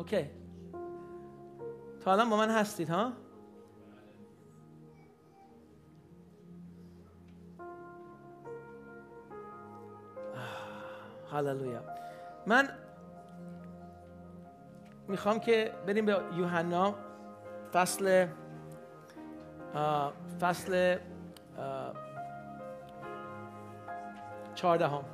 اوکی تا الان با من هستید ها هللویا من میخوام که بریم به یوحنا فصل فصل چهاردهم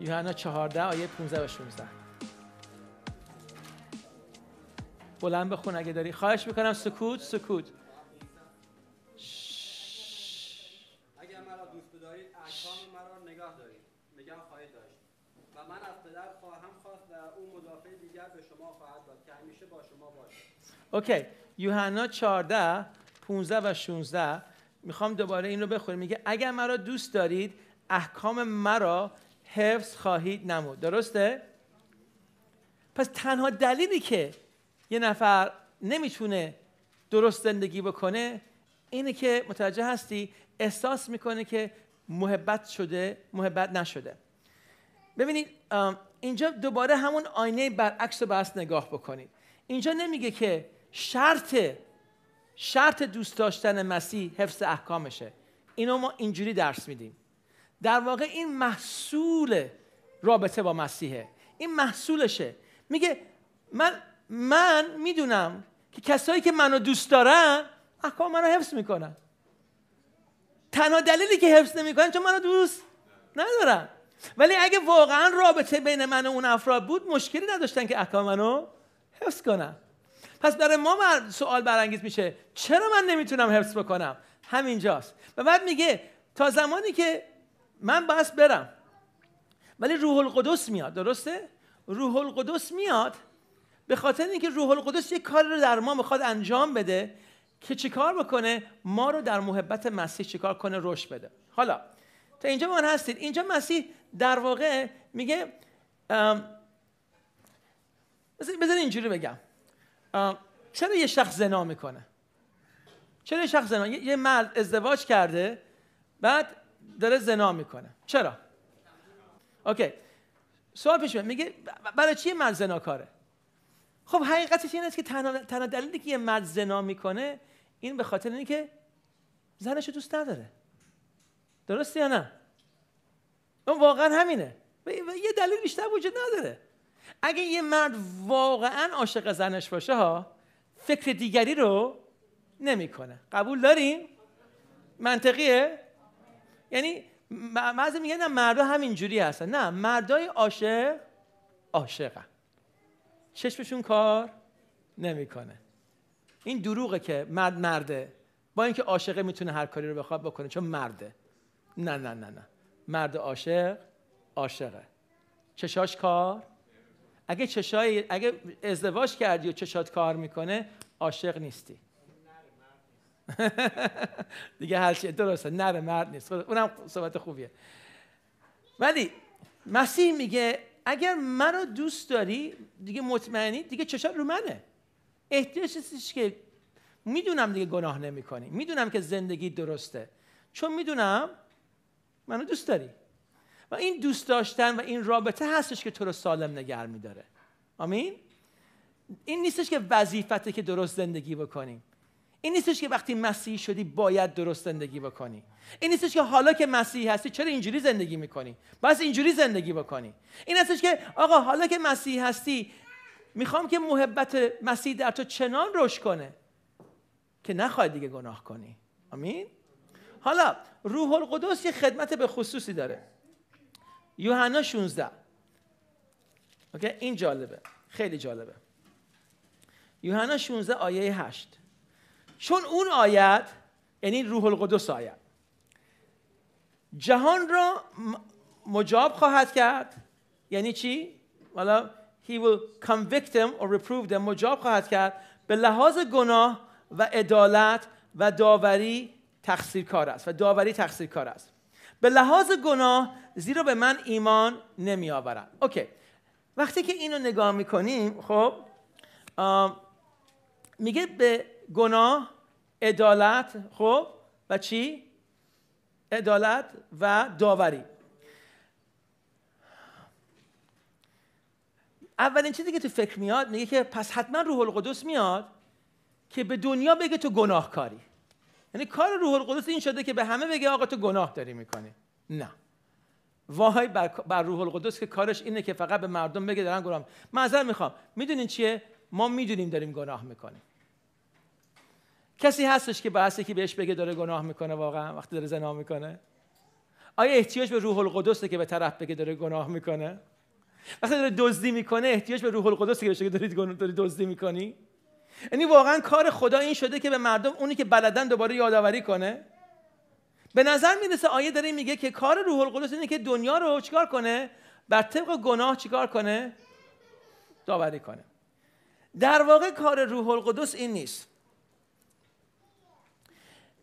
یوحنا 14 آیه 15 و 16 بلند بخون اگه داری خواهش میکنم سکوت سکوت اگر مرا دوست دارید احکام مرا نگاه دارید نگاه خواهید داشت و من از پدر خواهم خواست و او مدافع دیگر به شما خواهد داد که همیشه با شما باشد اوکی یوحنا 14 15 و 16 میخوام دوباره این رو بخونم میگه اگر مرا دوست دارید احکام مرا حفظ خواهید نمود درسته؟ پس تنها دلیلی که یه نفر نمیتونه درست زندگی بکنه اینه که متوجه هستی احساس میکنه که محبت شده محبت نشده ببینید اینجا دوباره همون آینه برعکس و بس نگاه بکنید اینجا نمیگه که شرط شرط دوست داشتن مسیح حفظ احکامشه اینو ما اینجوری درس میدیم در واقع این محصول رابطه با مسیحه این محصولشه میگه من من میدونم که کسایی که منو دوست دارن احکام منو حفظ میکنن تنها دلیلی که حفظ نمیکنن چون منو دوست ندارن ولی اگه واقعا رابطه بین من و اون افراد بود مشکلی نداشتن که احکام منو حفظ کنن پس برای ما بر سوال برانگیز میشه چرا من نمیتونم حفظ بکنم همینجاست و بعد میگه تا زمانی که من بس برم ولی روح القدس میاد درسته روح القدس میاد به خاطر اینکه روح القدس یک کار رو در ما میخواد انجام بده که چیکار بکنه ما رو در محبت مسیح چیکار کنه رشد بده حالا تا اینجا من هستید اینجا مسیح در واقع میگه بذار اینجوری بگم چرا یه شخص زنا میکنه چرا یه شخص زنا یه مرد ازدواج کرده بعد داره زنا میکنه چرا اوکی سوال پیش میگه برای چی مرد زناکاره خب حقیقتش این است که تنها دلیلی که یه مرد زنا میکنه این به خاطر اینه که زنش دوست نداره درسته یا نه اون واقعا همینه یه دلیل بیشتر وجود نداره اگه یه مرد واقعا عاشق زنش باشه ها فکر دیگری رو نمیکنه قبول داریم منطقیه یعنی بعضی میگن نه مردا همینجوری هستن نه مردای عاشق عاشقن چشمشون کار نمیکنه این دروغه که مرد مرده با اینکه عاشقه میتونه هر کاری رو بخواد بکنه چون مرده نه نه نه نه مرد عاشق عاشقه چشاش کار اگه چشای اگه ازدواج کردی و چشات کار میکنه عاشق نیستی دیگه هر چی درسته نر مرد نیست اونم صحبت خوبیه ولی مسیح میگه اگر منو دوست داری دیگه مطمئنی دیگه چشات رو منه احتیاج نیستش که میدونم دیگه گناه نمیکنی میدونم که زندگی درسته چون میدونم منو دوست داری و این دوست داشتن و این رابطه هستش که تو رو سالم نگر میداره آمین این نیستش که وظیفته که درست زندگی بکنیم این نیستش که وقتی مسیحی شدی باید درست زندگی بکنی این نیستش که حالا که مسیحی هستی چرا اینجوری زندگی میکنی باید اینجوری زندگی بکنی این هستش که آقا حالا که مسیحی هستی میخوام که محبت مسیح در تو چنان روش کنه که نخواهی دیگه گناه کنی آمین حالا روح القدس یه خدمت به خصوصی داره یوحنا 16 اوکی این جالبه خیلی جالبه یوحنا 16 آیه 8 چون اون آیت یعنی روح القدس آیت جهان را مجاب خواهد کرد یعنی چی؟ والا he will convict them or reprove مجاب خواهد کرد به لحاظ گناه و عدالت و داوری تقصیر کار است و داوری تقصیر کار است به لحاظ گناه زیرا به من ایمان نمی آورند اوکی وقتی که اینو نگاه میکنیم خب میگه به گناه عدالت خب و چی عدالت و داوری اولین چیزی که تو فکر میاد میگه که پس حتما روح القدس میاد که به دنیا بگه تو گناهکاری یعنی کار روح القدس این شده که به همه بگه آقا تو گناه داری میکنی نه وای بر, بر روح القدس که کارش اینه که فقط به مردم بگه دارن گناه معذرت میخوام میدونین چیه ما میدونیم داریم گناه میکنیم کسی هستش که بحث که بهش بگه داره گناه میکنه واقعا وقتی داره زنا میکنه آیا احتیاج به روح القدسه که به طرف بگه داره گناه میکنه وقتی داره دزدی میکنه احتیاج به روح القدسه که بهش بگه داری داری دزدی میکنی یعنی واقعا کار خدا این شده که به مردم اونی که بلدن دوباره یادآوری کنه به نظر میرسه آیه داره میگه که کار روح القدس اینه که دنیا رو چیکار کنه بر طبق گناه چیکار کنه داوری کنه در واقع کار روح القدس این نیست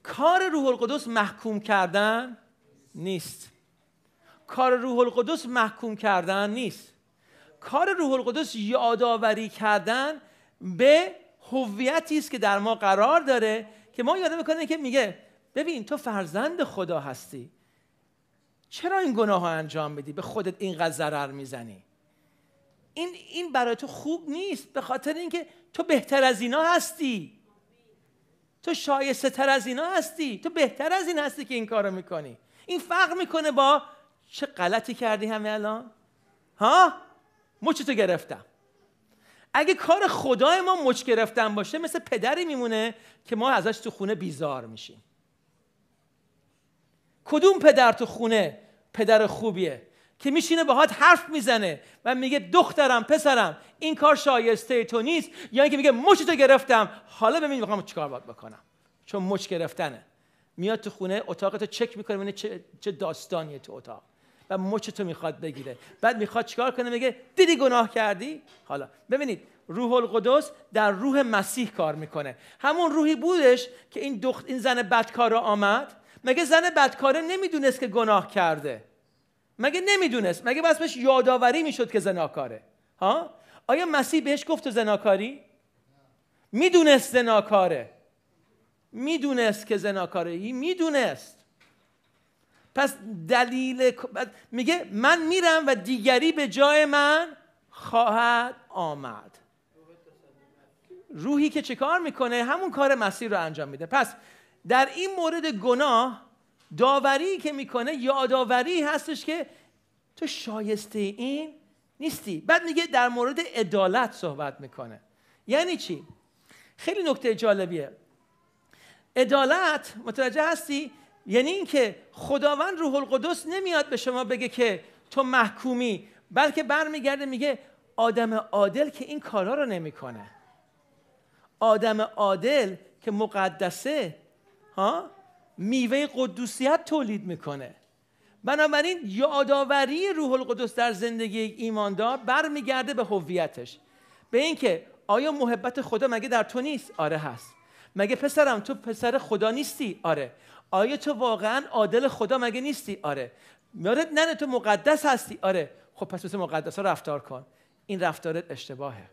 کار روح القدس محکوم کردن نیست کار روح القدس محکوم کردن نیست کار روح القدس یادآوری کردن به هویتی است که در ما قرار داره که ما یاد میکنه که میگه ببین تو فرزند خدا هستی چرا این گناه ها انجام بدی به خودت اینقدر ضرر میزنی این این برای تو خوب نیست به خاطر اینکه تو بهتر از اینا هستی تو شایسته تر از اینا هستی تو بهتر از این هستی که این کارو میکنی این فرق میکنه با چه غلطی کردی همه الان ها مچ تو گرفتم اگه کار خدای ما مچ گرفتن باشه مثل پدری میمونه که ما ازش تو خونه بیزار میشیم کدوم پدر تو خونه پدر خوبیه که میشینه باهات حرف میزنه و میگه دخترم پسرم این کار شایسته تو نیست یا اینکه میگه تو گرفتم حالا ببین میخوام چیکار باید بکنم چون مچ گرفتنه میاد تو خونه اتاق چک میکنه ببینه چه, چه داستانیه تو اتاق و مچ تو میخواد بگیره بعد میخواد چیکار کنه میگه دیدی گناه کردی حالا ببینید روح القدس در روح مسیح کار میکنه همون روحی بودش که این دخت این زن بدکار آمد مگه زن بدکاره نمیدونست که گناه کرده مگه نمیدونست مگه بس بهش یادآوری میشد که زناکاره ها آیا مسیح بهش گفت زناکاری میدونست زناکاره میدونست که زناکاره میدونست پس دلیل میگه من میرم و دیگری به جای من خواهد آمد روحی که چه کار میکنه همون کار مسیح رو انجام میده پس در این مورد گناه داوری که میکنه یادآوری هستش که تو شایسته این نیستی بعد میگه در مورد عدالت صحبت میکنه یعنی چی خیلی نکته جالبیه عدالت متوجه هستی یعنی اینکه خداوند روح القدس نمیاد به شما بگه که تو محکومی بلکه برمیگرده میگه آدم عادل که این کارا رو نمیکنه آدم عادل که مقدسه ها میوه قدوسیت تولید میکنه بنابراین یادآوری روح القدس در زندگی ایماندار برمیگرده به هویتش به اینکه آیا محبت خدا مگه در تو نیست آره هست مگه پسرم تو پسر خدا نیستی آره آیا تو واقعا عادل خدا مگه نیستی آره یادت آره، نه تو مقدس هستی آره خب پس مثل مقدس رفتار کن این رفتارت اشتباهه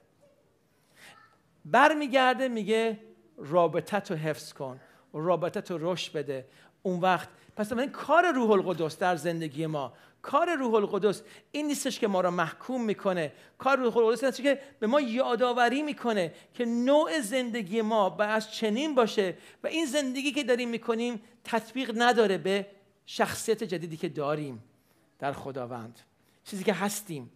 برمیگرده میگه رابطه تو حفظ کن رابطت رو رشد بده اون وقت پس من کار روح القدس در زندگی ما کار روح القدس این نیستش که ما را محکوم میکنه کار روح القدس نیستش که به ما یادآوری میکنه که نوع زندگی ما باید چنین باشه و این زندگی که داریم میکنیم تطبیق نداره به شخصیت جدیدی که داریم در خداوند چیزی که هستیم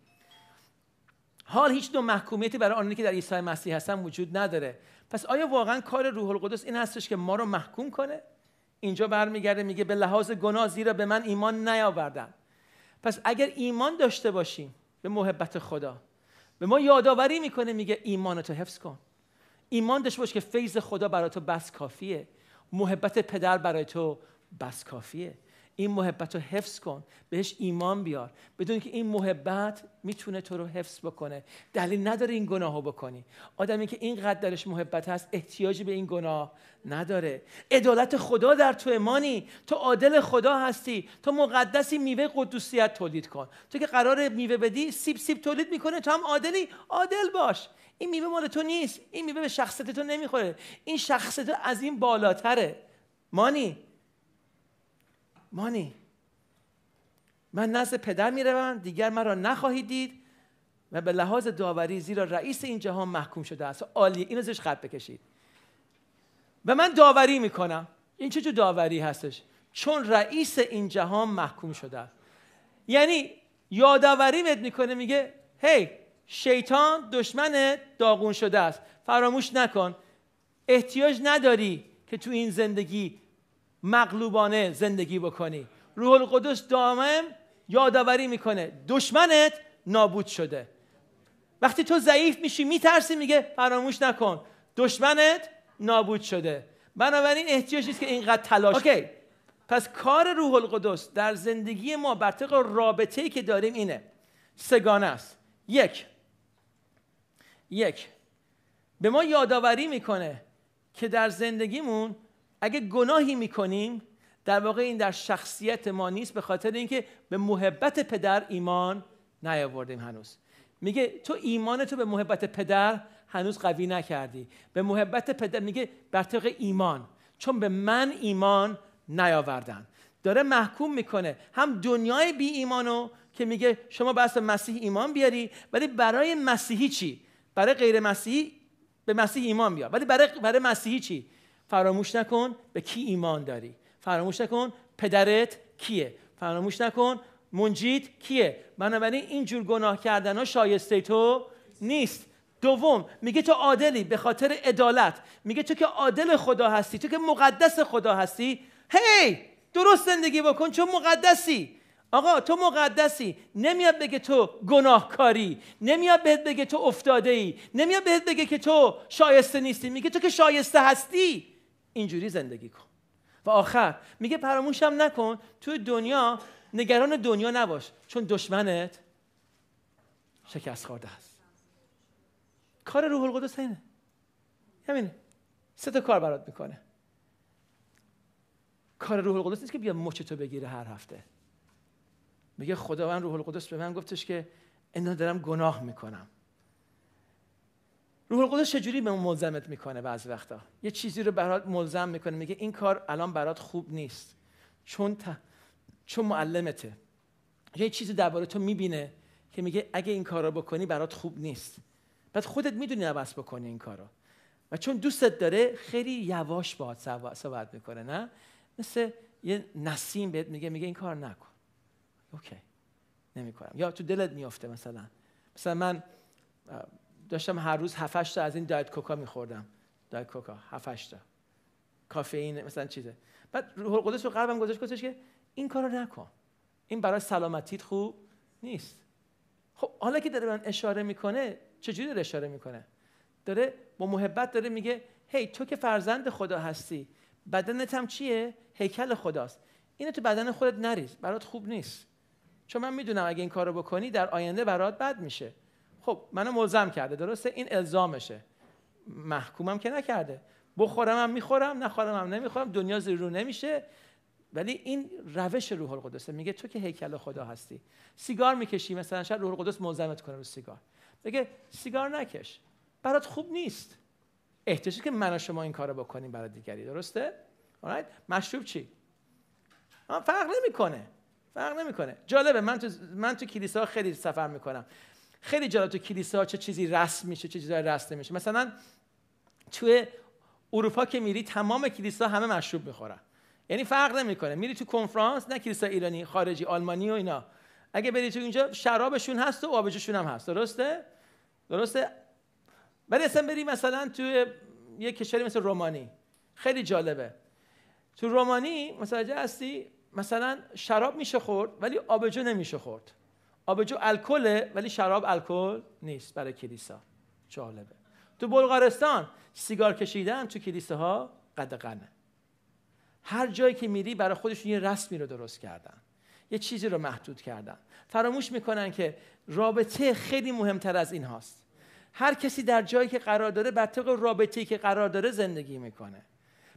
حال هیچ نوع محکومیتی برای آنانی که در عیسی مسیح هستن وجود نداره پس آیا واقعا کار روح القدس این هستش که ما رو محکوم کنه اینجا برمیگرده میگه به لحاظ گناه زیرا به من ایمان نیاوردم پس اگر ایمان داشته باشیم به محبت خدا به ما یادآوری میکنه میگه ایمانتو حفظ کن ایمان داشته باش که فیض خدا برای تو بس کافیه محبت پدر برای تو بس کافیه این محبت رو حفظ کن بهش ایمان بیار بدون که این محبت میتونه تو رو حفظ بکنه دلیل نداره این گناه رو بکنی آدمی که اینقدر درش محبت هست احتیاجی به این گناه نداره عدالت خدا در تو مانی تو عادل خدا هستی تو مقدسی میوه قدوسیت تولید کن تو که قرار میوه بدی سیب سیب تولید میکنه تو هم عادلی عادل باش این میوه مال تو نیست این میوه به شخصیت تو نمیخوره این شخصیت از این بالاتره مانی مانی من نزد پدر می روم، دیگر مرا نخواهید دید و به لحاظ داوری زیرا رئیس این جهان محکوم شده است عالی اینو زیرش خط بکشید و من داوری کنم. این چه داوری هستش چون رئیس این جهان محکوم شده است یعنی یادآوری بهت میکنه میگه هی شیطان دشمن داغون شده است فراموش نکن احتیاج نداری که تو این زندگی مغلوبانه زندگی بکنی روح القدس دائم یادآوری میکنه دشمنت نابود شده وقتی تو ضعیف میشی میترسی میگه فراموش نکن دشمنت نابود شده بنابراین احتیاج نیست که اینقدر تلاش اوکی پس کار روح القدس در زندگی ما بر طبق رابطه‌ای که داریم اینه سگانه است یک یک به ما یادآوری میکنه که در زندگیمون اگه گناهی میکنیم در واقع این در شخصیت ما نیست به خاطر اینکه به محبت پدر ایمان نیاوردیم هنوز میگه تو ایمان تو به محبت پدر هنوز قوی نکردی به محبت پدر میگه بر طبق ایمان چون به من ایمان نیاوردن داره محکوم میکنه هم دنیای بی ایمانو که میگه شما بس مسیح ایمان بیاری ولی برای مسیحی چی برای غیر مسیحی به مسیح ایمان بیار ولی برای برای مسیحی چی فراموش نکن به کی ایمان داری فراموش نکن پدرت کیه فراموش نکن منجید کیه بنابراین اینجور گناه کردن ها شایسته تو نیست دوم میگه تو عادلی به خاطر عدالت میگه تو که عادل خدا هستی تو که مقدس خدا هستی هی hey! درست زندگی بکن چون مقدسی آقا تو مقدسی نمیاد بگه تو گناهکاری نمیاد بهت بگه تو افتاده ای نمیاد بهت بگه که تو شایسته نیستی میگه تو که شایسته هستی اینجوری زندگی کن و آخر میگه فراموشم نکن تو دنیا نگران دنیا نباش چون دشمنت شکست خورده است کار روح القدس اینه همینه سه تا کار برات میکنه کار روح القدس نیست که بیا تو بگیره هر هفته میگه خداوند روح القدس به من گفتش که اینا دارم گناه میکنم روح القدس چجوری به ملزمت میکنه بعض وقتا یه چیزی رو برات ملزم میکنه میگه این کار الان برات خوب نیست چون ت... چون معلمته یه چیزی درباره تو میبینه که میگه اگه این کار رو بکنی برات خوب نیست بعد خودت میدونی عوض بکنی این رو. و چون دوستت داره خیلی یواش باهات صحبت میکنه نه مثل یه نسیم بهت میگه میگه این کار نکن اوکی نمیکنم یا تو دلت میافته مثلا مثلا من داشتم هر روز هفتش تا از این دایت کوکا میخوردم دایت کوکا هفتش، تا کافئین مثلا چیزه بعد روح القدس رو قلبم گذاشت گفتش که این کارو نکن این برای سلامتیت خوب نیست خب حالا که داره من اشاره میکنه چجوری داره اشاره میکنه داره با محبت داره میگه هی تو که فرزند خدا هستی بدنت هم چیه هیکل خداست اینو تو بدن خودت نریز برات خوب نیست چون من میدونم اگه این کارو بکنی در آینده برات بد میشه خب منو ملزم کرده درسته این الزامشه محکومم که نکرده بخورم هم میخورم نخورم هم نمیخورم دنیا زیر رو نمیشه ولی این روش روح القدسه میگه تو که هیکل خدا هستی سیگار میکشی مثلا شاید روح القدس ملزمت کنه رو سیگار میگه سیگار نکش برات خوب نیست احتیاجی که من و شما این کارو بکنیم برای دیگری درسته آرایت مشروب چی فرق نمیکنه فرق نمیکنه جالبه من تو من تو کلیسا خیلی سفر میکنم خیلی جالب تو کلیسا چه چیزی رسم میشه چه چیزی رسم میشه مثلا توی اروپا که میری تمام کلیسا همه مشروب میخورن یعنی فرق نمیکنه میری تو کنفرانس نه کلیسا ایرانی خارجی آلمانی و اینا اگه بری تو اینجا شرابشون هست و آبجوشون هم هست درسته درسته ولی اصلا بری مثلا توی یه کشوری مثل رومانی خیلی جالبه تو رومانی مثلا هستی مثلا شراب میشه خورد ولی آبجو نمیشه خورد آبجو الکله ولی شراب الکل نیست برای کلیسا جالبه تو بلغارستان سیگار کشیدن تو کلیساها قدقنه هر جایی که میری برای خودشون یه رسمی رو درست کردن یه چیزی رو محدود کردن فراموش میکنن که رابطه خیلی مهمتر از این هاست هر کسی در جایی که قرار داره بر طبق رابطه‌ای که قرار داره زندگی میکنه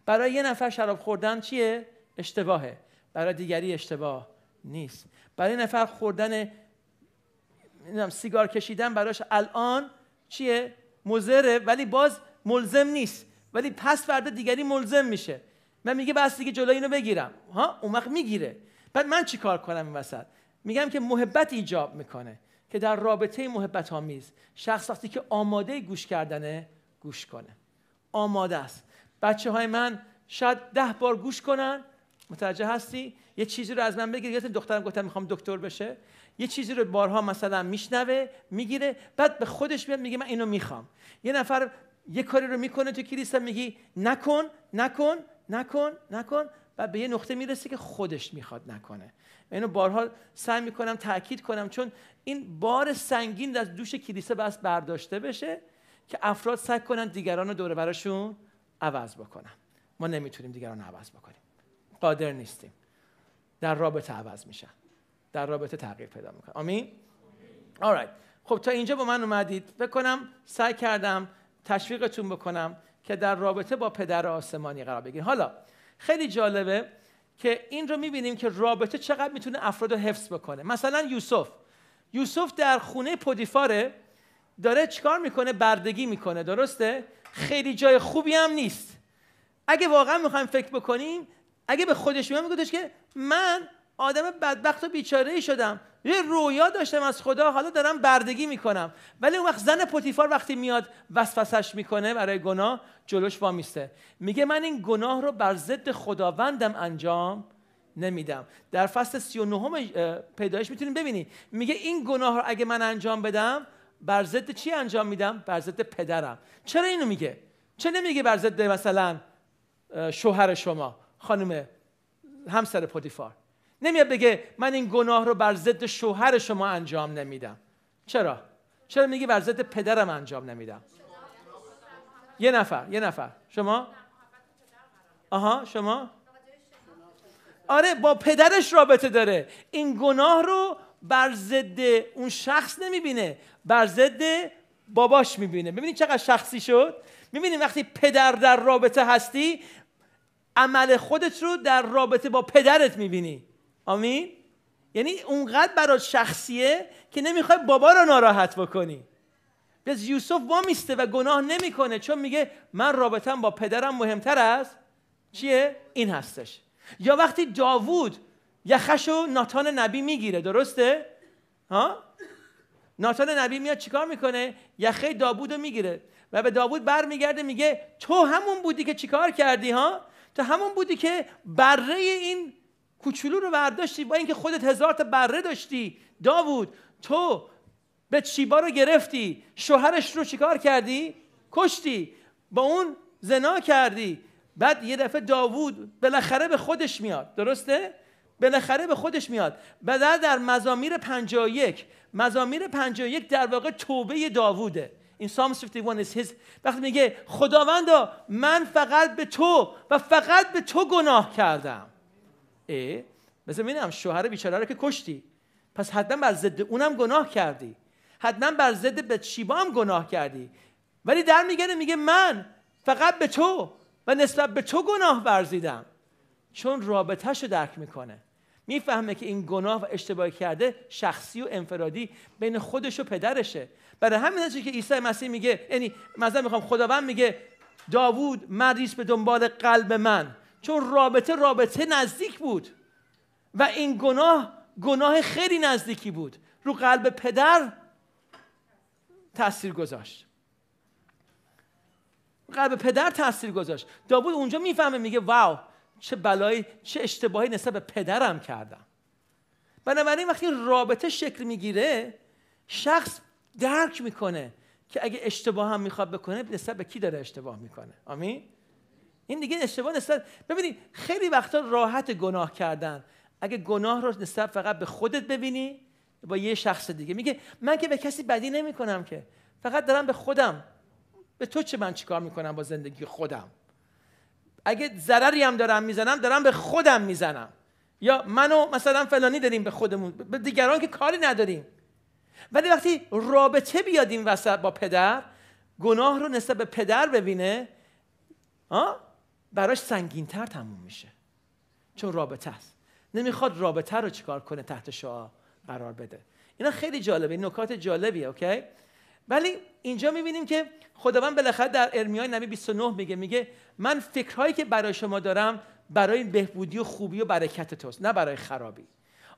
برای یه نفر شراب خوردن چیه اشتباهه برای دیگری اشتباه نیست برای نفر خوردن نمیدونم سیگار کشیدن براش الان چیه مزره ولی باز ملزم نیست ولی پس فردا دیگری ملزم میشه من میگه بس دیگه جلوی اینو بگیرم ها اون وقت میگیره بعد من چیکار کنم این وسط میگم که محبت ایجاب میکنه که در رابطه محبت آمیز شخص وقتی که آماده گوش کردنه گوش کنه آماده است بچه های من شاید ده بار گوش کنن متوجه هستی یه چیزی رو از من بگیر یادت دخترم گفتم میخوام دکتر بشه یه چیزی رو بارها مثلا میشنوه میگیره بعد به خودش میاد میگه من اینو میخوام یه نفر یه کاری رو میکنه تو کلیسا میگی نکن نکن نکن نکن و به یه نقطه میرسه که خودش میخواد نکنه اینو بارها سعی میکنم تاکید کنم چون این بار سنگین از دوش کلیسا بس برداشته بشه که افراد سعی کنن دیگران رو دور براشون عوض بکنن ما نمیتونیم دیگران رو عوض بکنیم قادر نیستیم در رابطه عوض میشن در رابطه تغییر پیدا میکنن آمین آرایت خب تا اینجا با من اومدید بکنم سعی کردم تشویقتون بکنم که در رابطه با پدر آسمانی قرار بگیریم حالا خیلی جالبه که این رو میبینیم که رابطه چقدر میتونه افراد رو حفظ بکنه مثلا یوسف یوسف در خونه پدیفاره، داره چیکار میکنه بردگی میکنه درسته خیلی جای خوبی هم نیست اگه واقعا میخوایم فکر بکنیم اگه به خودش میگه میگفتش که من آدم بدبخت و بیچاره ای شدم یه رویا داشتم از خدا حالا دارم بردگی میکنم ولی اون وقت زن پتیفار وقتی میاد وسوسش میکنه برای گناه جلوش وامیسته میگه من این گناه رو بر ضد خداوندم انجام نمیدم در فصل 39 پیدایش میتونیم ببینیم. میگه این گناه رو اگه من انجام بدم بر ضد چی انجام میدم بر ضد پدرم چرا اینو میگه چه نمیگه بر ضد مثلا شوهر شما خانم همسر پوتیفار نمیاد بگه من این گناه رو بر ضد شوهر شما انجام نمیدم چرا چرا میگی بر ضد پدرم انجام نمیدم یه نفر یه نفر شما آها شما آره با پدرش رابطه داره این گناه رو بر ضد اون شخص نمیبینه بر ضد باباش میبینه ببینید چقدر شخصی شد میبینید وقتی پدر در رابطه هستی عمل خودت رو در رابطه با پدرت میبینی آمین یعنی اونقدر برات شخصیه که نمیخوای بابا رو ناراحت بکنی پس یوسف با میسته و گناه نمیکنه چون میگه من رابطم با پدرم مهمتر است چیه این هستش یا وقتی داوود یخش و ناتان نبی میگیره درسته ها ناتان نبی میاد چیکار میکنه یخه داوود رو میگیره و به داوود برمیگرده میگه تو همون بودی که چیکار کردی ها تو همون بودی که بره این کوچولو رو برداشتی با اینکه خودت هزار تا بره داشتی داوود تو به چیبا رو گرفتی شوهرش رو چیکار کردی کشتی با اون زنا کردی بعد یه دفعه داوود بالاخره به خودش میاد درسته بالاخره به خودش میاد بعد در مزامیر 51 مزامیر 51 در واقع توبه داووده این سام 51 is his وقتی میگه خداوندا من فقط به تو و فقط به تو گناه کردم ای مثلا ببینم شوهر بیچاره رو که کشتی پس حتما بر ضد اونم گناه کردی حتما بر ضد به چیبا هم گناه کردی ولی در میگه میگه من فقط به تو و نسبت به تو گناه ورزیدم چون رابطهش رو درک میکنه میفهمه که این گناه و اشتباه کرده شخصی و انفرادی بین خودش و پدرشه برای همین هستی که عیسی مسیح میگه یعنی مثلا میخوام خداوند میگه داوود مریض به دنبال قلب من چون رابطه رابطه نزدیک بود و این گناه گناه خیلی نزدیکی بود رو قلب پدر تاثیر گذاشت قلب پدر تاثیر گذاشت داوود اونجا میفهمه میگه واو چه بلایی چه اشتباهی نسبت به پدرم کردم بنابراین وقتی رابطه شکل میگیره شخص درک میکنه که اگه اشتباه هم میخواد بکنه نسبت به کی داره اشتباه میکنه آمین این دیگه اشتباه نسبت ببینید خیلی وقتا راحت گناه کردن اگه گناه رو نسبت فقط به خودت ببینی با یه شخص دیگه میگه من که به کسی بدی نمیکنم که فقط دارم به خودم به تو چه من چیکار میکنم با زندگی خودم اگه ضرری هم دارم میزنم دارم به خودم میزنم یا منو مثلا فلانی داریم به خودمون به دیگران که کاری نداریم ولی وقتی رابطه بیاد این وسط با پدر گناه رو نسبت به پدر ببینه براش سنگینتر تموم میشه چون رابطه است نمیخواد رابطه رو چیکار کنه تحت شعا قرار بده اینا خیلی جالبه این نکات جالبیه اوکی ولی اینجا میبینیم که خداوند بالاخره در ارمیای نبی 29 میگه میگه من فکرهایی که برای شما دارم برای بهبودی و خوبی و برکت توست نه برای خرابی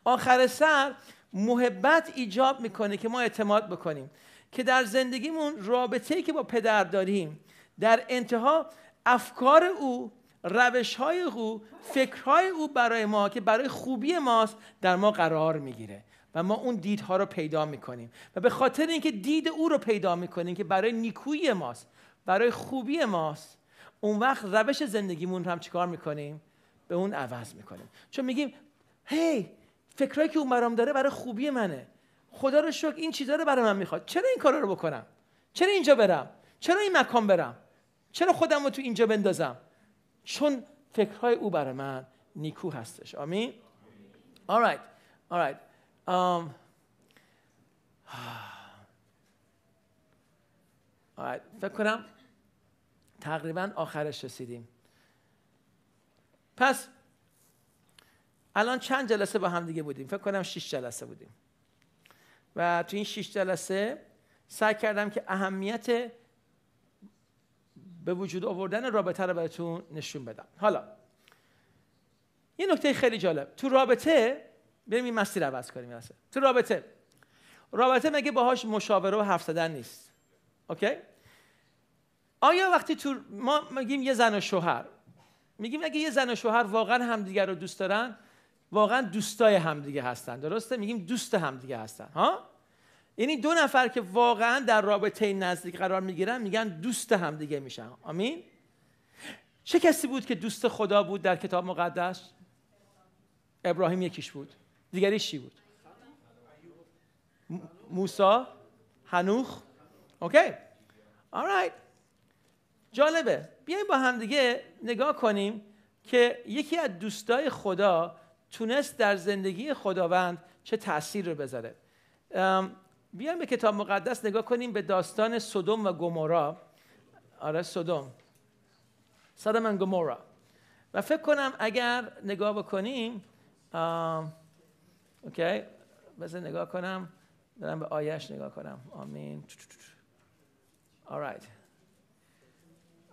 آخر سر محبت ایجاب میکنه که ما اعتماد بکنیم که در زندگیمون رابطه‌ای که با پدر داریم در انتها افکار او روش های او فکرهای او برای ما که برای خوبی ماست در ما قرار میگیره و ما اون دیدها رو پیدا میکنیم و به خاطر اینکه دید او رو پیدا میکنیم که برای نیکویی ماست برای خوبی ماست اون وقت روش زندگیمون رو هم چیکار میکنیم به اون عوض میکنیم چون میگیم هی hey, فکرایی که اون برام داره برای خوبی منه خدا رو شکر این چیزا رو برای من میخواد چرا این کارا رو بکنم چرا اینجا برم چرا این مکان برم چرا خودم رو تو اینجا بندازم چون فکرهای او برای من نیکو هستش آمین alright alright um, فکر کنم تقریبا آخرش رسیدیم پس الان چند جلسه با هم دیگه بودیم فکر کنم 6 جلسه بودیم و تو این 6 جلسه سعی کردم که اهمیت به وجود آوردن رابطه رو براتون نشون بدم حالا یه نکته خیلی جالب تو رابطه بریم این مسیر عوض کنیم مثلا. تو رابطه رابطه مگه باهاش مشاوره و حرف زدن نیست اوکی آیا وقتی تو ما میگیم یه زن و شوهر میگیم اگه یه زن و شوهر واقعا همدیگر رو دوست دارن واقعا دوستای همدیگه هستن درسته میگیم دوست همدیگه هستن ها یعنی دو نفر که واقعا در رابطه نزدیک قرار میگیرن میگن دوست همدیگه میشن آمین چه کسی بود که دوست خدا بود در کتاب مقدس ابراهیم یکیش بود دیگری چی بود موسا هنوخ اوکی آرایت جالبه بیایم با همدیگه نگاه کنیم که یکی از دوستای خدا تونست در زندگی خداوند چه تأثیر رو بذاره بیایم به کتاب مقدس نگاه کنیم به داستان صدوم و گمورا آره صدوم صدم و گمورا و فکر کنم اگر نگاه بکنیم اوکی بذار نگاه کنم برم به آیش نگاه کنم آمین آرایت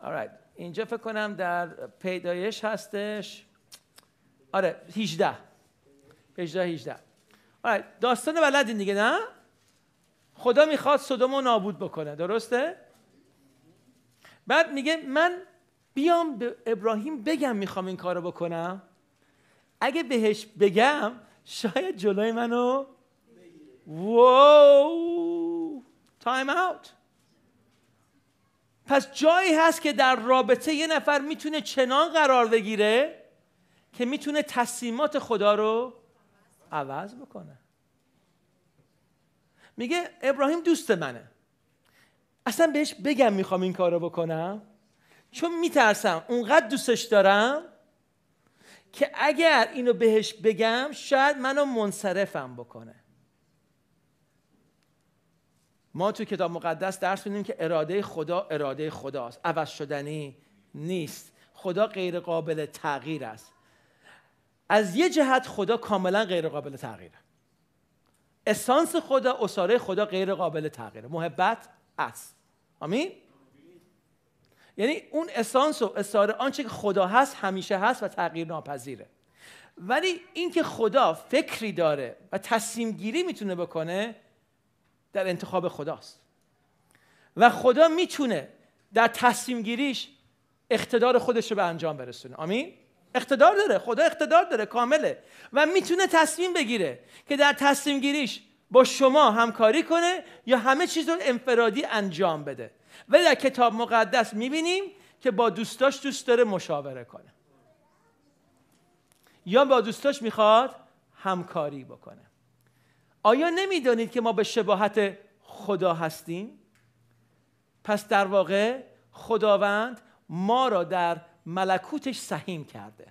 آرایت اینجا فکر کنم در پیدایش هستش آره 18 18 18 آره داستان بلدی دیگه نه خدا میخواد صدوم نابود بکنه درسته بعد میگه من بیام به ابراهیم بگم میخوام این کارو بکنم اگه بهش بگم شاید جلوی منو وو تایم اوت پس جایی هست که در رابطه یه نفر میتونه چنان قرار بگیره که میتونه تصمیمات خدا رو عوض بکنه میگه ابراهیم دوست منه اصلا بهش بگم میخوام این کار رو بکنم چون میترسم اونقدر دوستش دارم که اگر اینو بهش بگم شاید منو منصرفم بکنه ما تو کتاب مقدس درس میدیم که اراده خدا اراده خداست عوض شدنی نیست خدا غیر قابل تغییر است از یه جهت خدا کاملا غیر قابل تغییره اسانس خدا اساره خدا غیر قابل تغییره محبت است آمین یعنی اون اسانس و اساره آنچه که خدا هست همیشه هست و تغییر ناپذیره ولی اینکه خدا فکری داره و تصمیم گیری میتونه بکنه در انتخاب خداست و خدا میتونه در تصمیم گیریش اقتدار خودش رو به انجام برسونه آمین اقتدار داره خدا اقتدار داره کامله و میتونه تصمیم بگیره که در تصمیم گیریش با شما همکاری کنه یا همه چیز رو انفرادی انجام بده ولی در کتاب مقدس میبینیم که با دوستاش دوست داره مشاوره کنه یا با دوستاش میخواد همکاری بکنه آیا نمیدانید که ما به شباهت خدا هستیم؟ پس در واقع خداوند ما را در ملکوتش سهیم کرده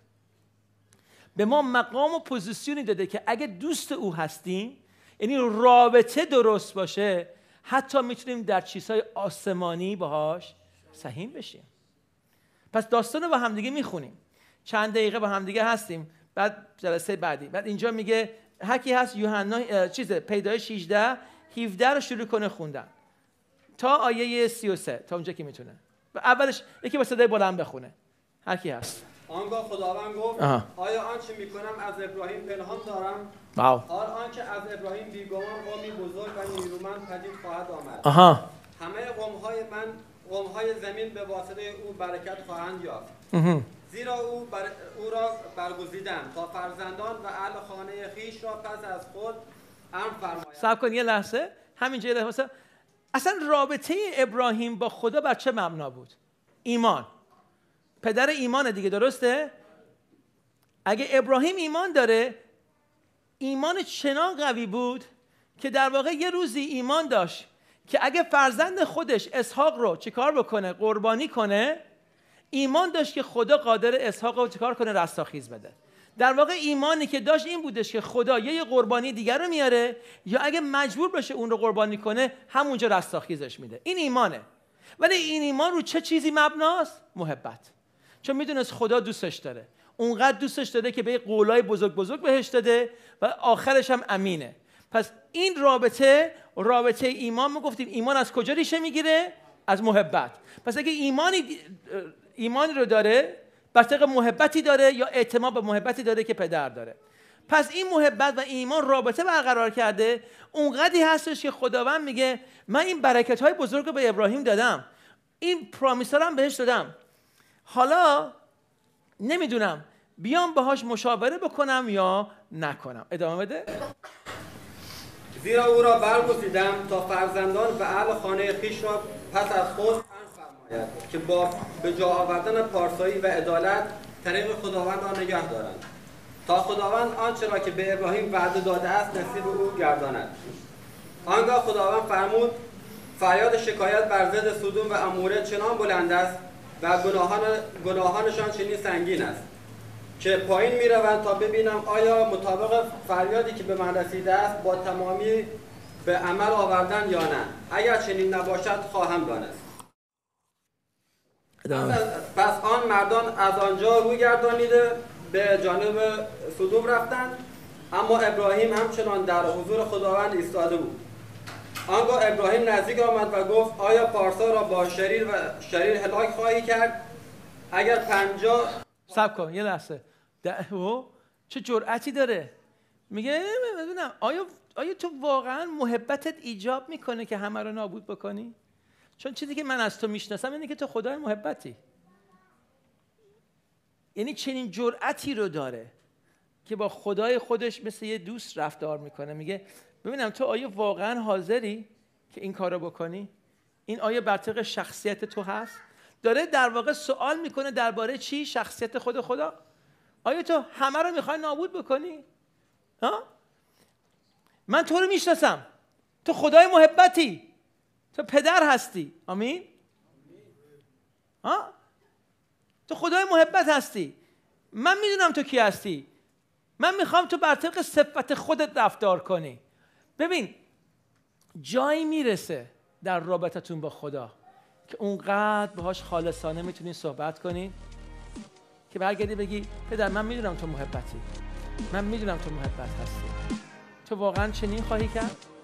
به ما مقام و پوزیسیونی داده که اگه دوست او هستیم یعنی رابطه درست باشه حتی میتونیم در چیزهای آسمانی باهاش سهیم بشیم پس داستان رو با همدیگه میخونیم چند دقیقه با همدیگه هستیم بعد جلسه بعدی بعد اینجا میگه هکی هست یوحنا چیز پیدایش 16 17 رو شروع کنه خوندن تا آیه 33 تا اونجا که میتونه و اولش یکی با صدای بلند بخونه هر کی هست آنگاه خداوند گفت آیا آنچه میکنم از ابراهیم پنهان دارم واو آر آنچه از ابراهیم بیگمان قومی بزرگ و نیرومند پدید خواهد آمد آها همه های من های زمین به واسطه او برکت خواهند یافت زیرا او, بر... او را برگزیدم تا فرزندان و اهل خانه خیش را پس از خود امر فرماید صبر کن یه لحظه همینجا یه اصلا رابطه ابراهیم با خدا بر چه مبنا بود ایمان پدر ایمان دیگه درسته اگه ابراهیم ایمان داره ایمان چنان قوی بود که در واقع یه روزی ایمان داشت که اگه فرزند خودش اسحاق رو چیکار بکنه قربانی کنه ایمان داشت که خدا قادر اسحاق رو چیکار کنه رستاخیز بده در واقع ایمانی که داشت این بودش که خدا یه قربانی دیگر رو میاره یا اگه مجبور بشه اون رو قربانی کنه همونجا رستاخیزش میده این ایمانه ولی این ایمان رو چه چیزی مبناست محبت چون میدونست خدا دوستش داره اونقدر دوستش داره که به قولای بزرگ بزرگ بهش داده و آخرش هم امینه پس این رابطه رابطه ایمان ما گفتیم ایمان از کجا ریشه میگیره از محبت پس اگه ایمانی ایمانی رو داره بر محبتی داره یا اعتماد به محبتی داره که پدر داره پس این محبت و ایمان رابطه برقرار کرده اونقدری هستش که خداوند میگه من این برکت های بزرگ رو به ابراهیم دادم این پرامیس هم بهش دادم حالا نمیدونم بیام باهاش مشاوره بکنم یا نکنم ادامه بده زیرا او را برگزیدم تا فرزندان و اهل خانه خیش را پس از خود فرماید که با به جا آوردن پارسایی و عدالت طریق خداوند را نگه دارند تا خداوند آنچه را که به ابراهیم وعده داده است نصیب او گرداند آنگاه خداوند فرمود فریاد شکایت بر ضد سودوم و اموره چنان بلند است و گناهان گناهانشان چنین سنگین است که پایین میروند تا ببینم آیا مطابق فریادی که به من رسیده است با تمامی به عمل آوردن یا نه اگر چنین نباشد خواهم دانست پس آن مردان از آنجا روی گردانیده به جانب صدوم رفتند اما ابراهیم همچنان در حضور خداوند ایستاده بود آنگاه ابراهیم نزدیک آمد و گفت آیا پارسا را با شریر و شریر هلاک خواهی کرد اگر پنجا سب کن یه لحظه چه جرعتی داره میگه ببینم آیا آیا تو واقعا محبتت ایجاب میکنه که همه رو نابود بکنی چون چیزی که من از تو میشناسم اینه که تو خدای محبتی یعنی چنین جرأتی رو داره که با خدای خودش مثل یه دوست رفتار میکنه میگه ببینم تو آیا واقعا حاضری که این کارو بکنی این آیا بر طبق شخصیت تو هست داره در واقع سوال میکنه درباره چی شخصیت خود خدا آیا تو همه رو میخوای نابود بکنی ها من تو رو میشناسم تو خدای محبتی تو پدر هستی آمین ها تو خدای محبت هستی من میدونم تو کی هستی من میخوام تو بر طبق صفت خودت رفتار کنی ببین جایی میرسه در رابطتون با خدا که اونقدر باهاش خالصانه میتونی صحبت کنی که برگردی بگی پدر من میدونم تو محبتی من میدونم تو محبت هستی تو واقعا چنین خواهی کرد